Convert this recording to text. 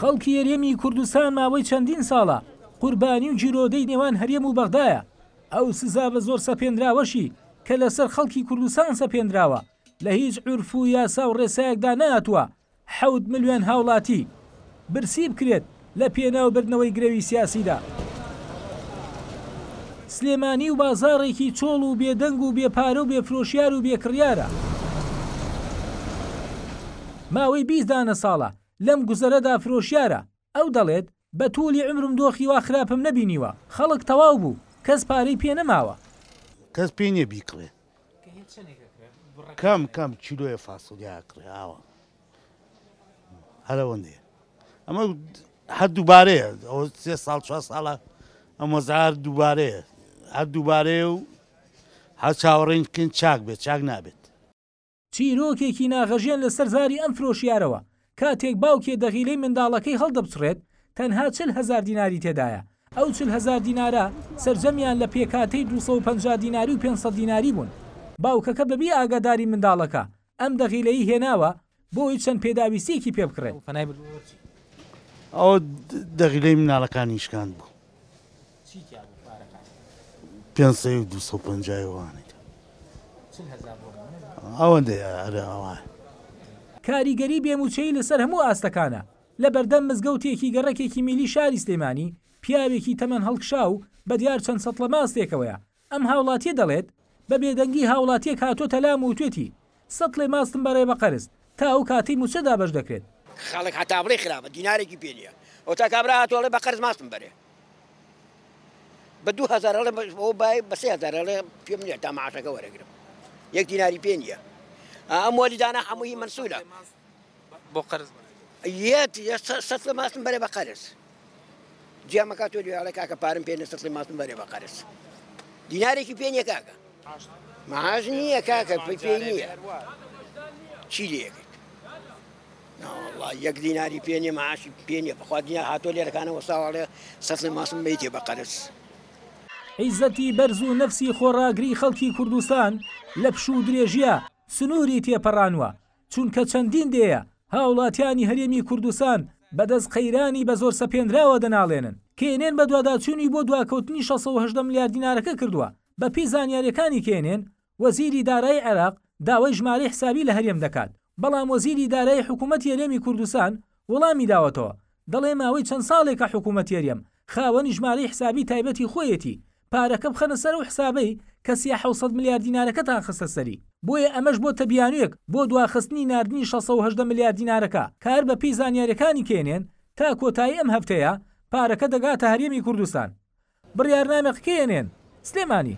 خەڵکی یەرێمی کوردستان ماوەی چەندین ساڵە قوربانی و جیرۆدەی نێوان هەرێم و بەغدایە ئەو سزا بە زۆر سەپێنراوەشی کە لەسەر خەڵکی کوردستان سەپێنراوە لە هیچ عرف و یاسا و ڕێسایەکدا ناتوە حەوت ملیۆن هاوڵاتی برسی بکرێت لە پێناو بردنەوەی گرەوی سیاسیدا. سلێمانی و بازارێکی چۆڵ و بێدەنگ و بێپارە و بێفرۆشیار و بێکڕیارە. ماوەی بیستدانە ساڵە لەم گوزەرەدا فرۆشیارە ئەو دەڵێت بە تولی عمرم دۆخی وا خراپم نەبینیوە خەڵک تەواو بوو کەس پارەی پێ نەماوە کەس پێ نیە بیکڵێ کام کام چیلۆە فاسڵیاکڕێ ئاوە هەرەوەندێ ئەمە هەر دووبارەیە ئەو سێ ساڵ چوار ساڵە ئەمەزار دووبارەیە هەر دووبارەیە و هەر چاوەڕێنکن چاک بێت چاک نابێت چیرۆکێکی ناغەژێن لەسەر زاری ئەم فرۆشیارەوە کاتێک باوکێ دەغیلەی منداڵەکەی هەڵدەبچڕێت تەنها چل هزار دیناری تێدایە ئەو چل هزار دینارە سرجەمیان لە پێکاتەی 250 دیناری و 500 دیناری بوون باوکەکە بەبی ئاگاداری منداڵەکە ئەم دەغیلەی هێناوە بۆی چەند پێداویستێکی پێ بکڕێت ئەو دەغیلەی مناڵەکانی شکان بوو پێ 250 وانێت ئەوەندە ئەوان کاریگەری بێموچەی لەسەر هەموو ئاستەکانە لە بەردەم مزگەوتێکی گەڕەکێکی میلی شاری سلێمانی پیاوێکی تەمەەن هەڵکشا و بە دیار چەند سەڵ لە ماستێکەوەیە ئەم هاوڵاتی دەڵێت بە بێدەنگی هاوڵاتیەک هاتۆتە لام وتێتی سەد لێ ماستم بەڕێ بە قەرز تا ئەو کاتی موچەدا بەش دەکرێت خەڵک هەتابڕێ خراپە دینارێکی پێنیە ئەو تا کابرا هاتۆڵێ بە قەرز ماستم بەرێ بە دوهزار بە سێ هزار پێ منێت تا معشەکە وەرەگرم یەک دیناری پێنیە ئەم وەلیدانە هەمووی منسوولە بۆ قرز سەڵ ماستم بەرێ بە قەرز جیامەکە تۆ لێڵە کاکە پارم پێێنە سەڵی ماستم بەرێ بە قەرز دینارێکی پێنیە کاکە مەهاژ نییە کاکە پێ نییە چی لەکەیت یەک دیناری پێنیە مەعاشی پێنیە بەخوا دیە هاتۆ لێرەکانەوە ساواڵێ سەڵی ماسم بیتێ بە قەرز. عیزەتی بەرز و نەفسی خۆڕاگری خەڵکی کوردستان لە پشوو درێژیە سنووری تێپەڕانوە چونکە چەندین دەیە هاوڵاتیانی هەرێمی کوردستان بەدەست قەیرانی بە زۆر سەپێنراوە دەناڵێنن کێنێن بە دوواداچوونی بۆ دواکەوتنی 16 میلیارد دینارەکە کردووە بە پێی زانیاریەکانی کێنێن وەزیری دارای عێراق داوای ژمارە حسابی لە هەرێم دەکات بەڵام وەزیری دارای حکوومەتی هەرێمی کوردستان وەڵامی داوەتەوە دەڵێ ماوەی چەند ساڵێکە حکوومەت هەرێم خاوەنی ژمارەی حسابی تایبەتی خۆیەتی پارەکەم خەنە سەر و حسابەی کەسی 600 میلیارد دینارەکەتان خستە سەری بۆیە ئەمەش بۆ تەبیانوێک بۆ دواخستنی نردنی 16 میلیارد دینارەکە کار بە پێی زانانیارەکانی کێنێن تا کۆتایی ئەم هەفتەیە پارەکە دەگاتە هەرێمی کوردستان بڕیارنامە قکێنێن سلێمانی